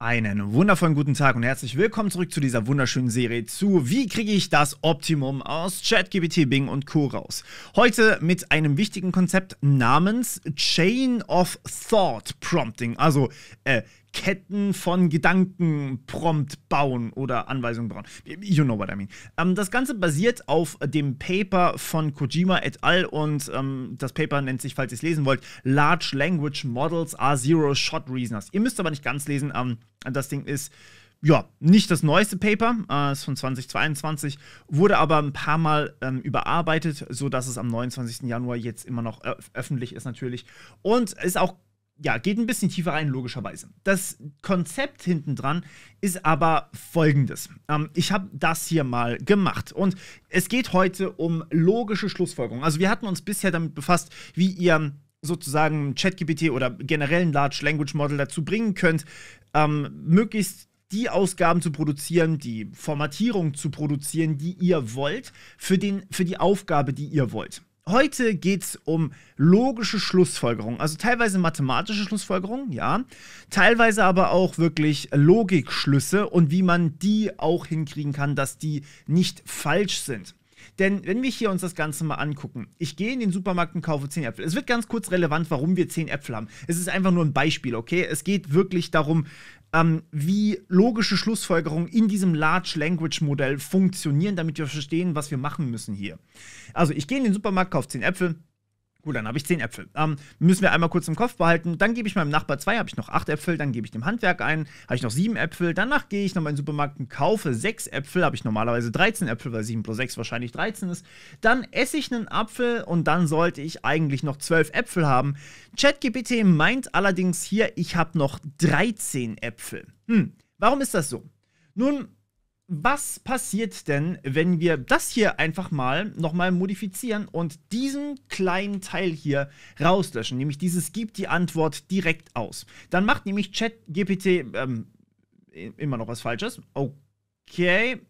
Einen wundervollen guten Tag und herzlich willkommen zurück zu dieser wunderschönen Serie zu Wie kriege ich das Optimum aus ChatGPT, Bing und Co. raus. Heute mit einem wichtigen Konzept namens Chain of Thought Prompting, also äh, Ketten von Gedanken prompt bauen oder Anweisungen bauen. You know what I mean. Ähm, das Ganze basiert auf dem Paper von Kojima et al. und ähm, das Paper nennt sich, falls ihr es lesen wollt, Large Language Models are Zero Shot Reasoners. Ihr müsst aber nicht ganz lesen, ähm, das Ding ist ja, nicht das neueste Paper, äh, ist von 2022, wurde aber ein paar Mal ähm, überarbeitet, sodass es am 29. Januar jetzt immer noch äh, öffentlich ist natürlich und ist auch ja, geht ein bisschen tiefer rein, logischerweise. Das Konzept hintendran ist aber folgendes. Ähm, ich habe das hier mal gemacht und es geht heute um logische Schlussfolgerungen. Also wir hatten uns bisher damit befasst, wie ihr sozusagen ChatGPT oder generell ein Large Language Model dazu bringen könnt, ähm, möglichst die Ausgaben zu produzieren, die Formatierung zu produzieren, die ihr wollt, für, den, für die Aufgabe, die ihr wollt. Heute geht es um logische Schlussfolgerungen, also teilweise mathematische Schlussfolgerungen, ja, teilweise aber auch wirklich Logikschlüsse und wie man die auch hinkriegen kann, dass die nicht falsch sind. Denn wenn wir hier uns das Ganze mal angucken, ich gehe in den Supermarkt und kaufe 10 Äpfel. Es wird ganz kurz relevant, warum wir 10 Äpfel haben. Es ist einfach nur ein Beispiel, okay? Es geht wirklich darum, ähm, wie logische Schlussfolgerungen in diesem Large Language Modell funktionieren, damit wir verstehen, was wir machen müssen hier. Also ich gehe in den Supermarkt, kaufe 10 Äpfel. Gut, dann habe ich zehn Äpfel. Ähm, müssen wir einmal kurz im Kopf behalten. Dann gebe ich meinem Nachbar zwei, habe ich noch acht Äpfel. Dann gebe ich dem Handwerk ein, habe ich noch sieben Äpfel. Danach gehe ich nochmal in den Supermarkt und kaufe sechs Äpfel. Habe ich normalerweise 13 Äpfel, weil 7 plus 6 wahrscheinlich 13 ist. Dann esse ich einen Apfel und dann sollte ich eigentlich noch zwölf Äpfel haben. ChatGPT meint allerdings hier, ich habe noch 13 Äpfel. Hm, warum ist das so? Nun, was passiert denn, wenn wir das hier einfach mal nochmal modifizieren und diesen kleinen Teil hier rauslöschen? Nämlich dieses gibt die Antwort direkt aus. Dann macht nämlich ChatGPT ähm, immer noch was Falsches. Okay.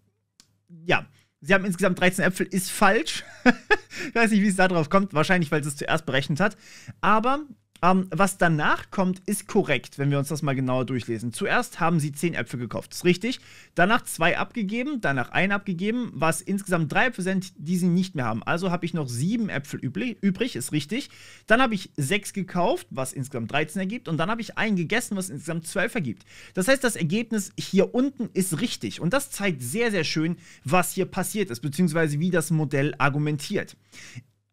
Ja. Sie haben insgesamt 13 Äpfel, ist falsch. ich weiß nicht, wie es da drauf kommt. Wahrscheinlich, weil es es zuerst berechnet hat. Aber ähm, was danach kommt, ist korrekt, wenn wir uns das mal genauer durchlesen. Zuerst haben sie zehn Äpfel gekauft, ist richtig. Danach zwei abgegeben, danach ein abgegeben, was insgesamt drei Äpfel sind, die sie nicht mehr haben. Also habe ich noch sieben Äpfel übrig, ist richtig. Dann habe ich sechs gekauft, was insgesamt 13 ergibt. Und dann habe ich einen gegessen, was insgesamt zwölf ergibt. Das heißt, das Ergebnis hier unten ist richtig. Und das zeigt sehr, sehr schön, was hier passiert ist, beziehungsweise wie das Modell argumentiert.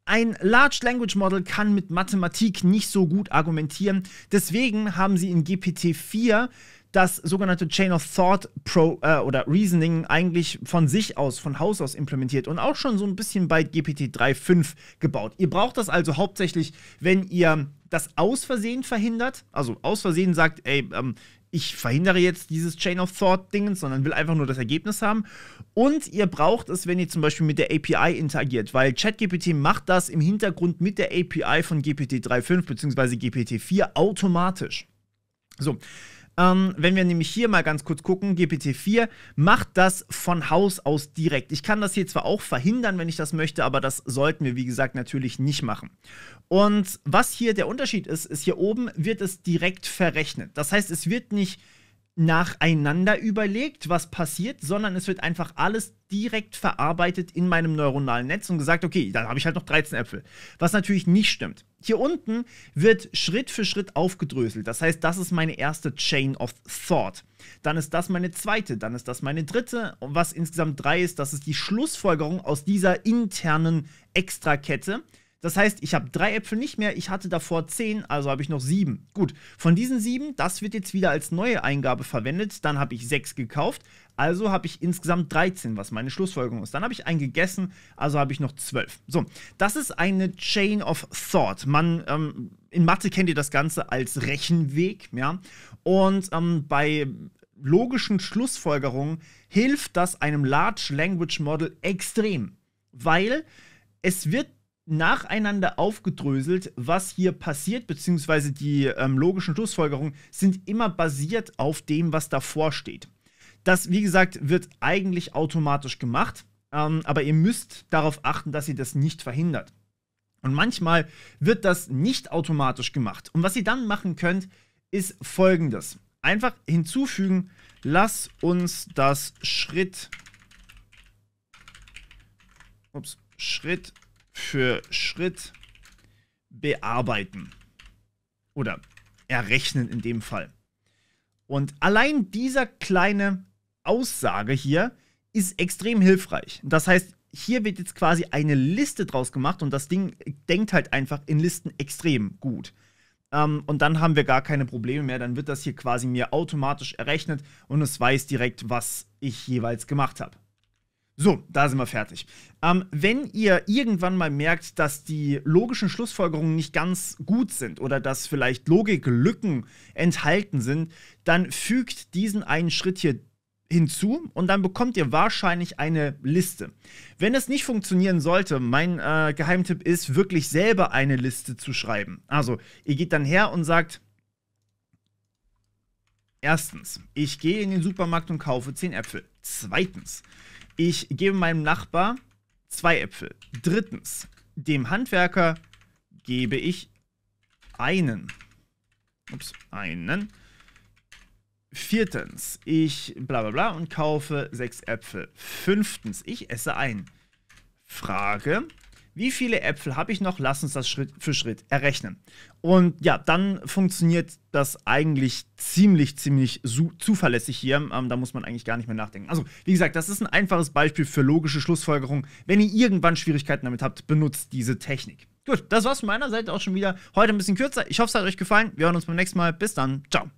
Ein Large Language Model kann mit Mathematik nicht so gut argumentieren. Deswegen haben sie in GPT-4 das sogenannte Chain of Thought Pro, äh, oder Reasoning eigentlich von sich aus, von Haus aus implementiert und auch schon so ein bisschen bei GPT 3.5 gebaut. Ihr braucht das also hauptsächlich, wenn ihr das aus Versehen verhindert, also aus Versehen sagt, ey, ähm, ich verhindere jetzt dieses Chain of Thought-Ding, sondern will einfach nur das Ergebnis haben. Und ihr braucht es, wenn ihr zum Beispiel mit der API interagiert, weil ChatGPT macht das im Hintergrund mit der API von GPT 3.5 bzw. GPT 4 automatisch. So, ähm, wenn wir nämlich hier mal ganz kurz gucken, GPT-4 macht das von Haus aus direkt. Ich kann das hier zwar auch verhindern, wenn ich das möchte, aber das sollten wir, wie gesagt, natürlich nicht machen. Und was hier der Unterschied ist, ist hier oben wird es direkt verrechnet. Das heißt, es wird nicht nacheinander überlegt, was passiert, sondern es wird einfach alles direkt verarbeitet in meinem neuronalen Netz und gesagt, okay, dann habe ich halt noch 13 Äpfel. Was natürlich nicht stimmt. Hier unten wird Schritt für Schritt aufgedröselt. Das heißt, das ist meine erste Chain of Thought. Dann ist das meine zweite, dann ist das meine dritte. Und was insgesamt drei ist, das ist die Schlussfolgerung aus dieser internen Extrakette. Das heißt, ich habe drei Äpfel nicht mehr, ich hatte davor zehn, also habe ich noch sieben. Gut, von diesen sieben, das wird jetzt wieder als neue Eingabe verwendet. Dann habe ich sechs gekauft, also habe ich insgesamt 13, was meine Schlussfolgerung ist. Dann habe ich einen gegessen, also habe ich noch 12. So, das ist eine Chain of Thought. Man, ähm, in Mathe kennt ihr das Ganze als Rechenweg, ja. Und ähm, bei logischen Schlussfolgerungen hilft das einem Large Language Model extrem, weil es wird nacheinander aufgedröselt, was hier passiert, beziehungsweise die ähm, logischen Schlussfolgerungen sind immer basiert auf dem, was davor steht. Das, wie gesagt, wird eigentlich automatisch gemacht, ähm, aber ihr müsst darauf achten, dass ihr das nicht verhindert. Und manchmal wird das nicht automatisch gemacht. Und was ihr dann machen könnt, ist folgendes. Einfach hinzufügen, lass uns das Schritt, ups, Schritt für Schritt bearbeiten. Oder errechnen in dem Fall. Und allein dieser kleine Aussage hier ist extrem hilfreich. Das heißt, hier wird jetzt quasi eine Liste draus gemacht und das Ding denkt halt einfach in Listen extrem gut. Ähm, und dann haben wir gar keine Probleme mehr. Dann wird das hier quasi mir automatisch errechnet und es weiß direkt, was ich jeweils gemacht habe. So, da sind wir fertig. Ähm, wenn ihr irgendwann mal merkt, dass die logischen Schlussfolgerungen nicht ganz gut sind oder dass vielleicht Logiklücken enthalten sind, dann fügt diesen einen Schritt hier hinzu und dann bekommt ihr wahrscheinlich eine Liste. Wenn es nicht funktionieren sollte, mein äh, Geheimtipp ist, wirklich selber eine Liste zu schreiben. Also, ihr geht dann her und sagt, erstens, ich gehe in den Supermarkt und kaufe 10 Äpfel. Zweitens, ich gebe meinem Nachbar zwei Äpfel. Drittens, dem Handwerker gebe ich einen. Ups, einen. Viertens, ich bla bla bla und kaufe sechs Äpfel. Fünftens, ich esse ein. Frage, wie viele Äpfel habe ich noch, lass uns das Schritt für Schritt errechnen. Und ja, dann funktioniert das eigentlich ziemlich, ziemlich zuverlässig hier. Ähm, da muss man eigentlich gar nicht mehr nachdenken. Also, wie gesagt, das ist ein einfaches Beispiel für logische Schlussfolgerung. Wenn ihr irgendwann Schwierigkeiten damit habt, benutzt diese Technik. Gut, das war's von meiner Seite auch schon wieder. Heute ein bisschen kürzer. Ich hoffe, es hat euch gefallen. Wir hören uns beim nächsten Mal. Bis dann. Ciao.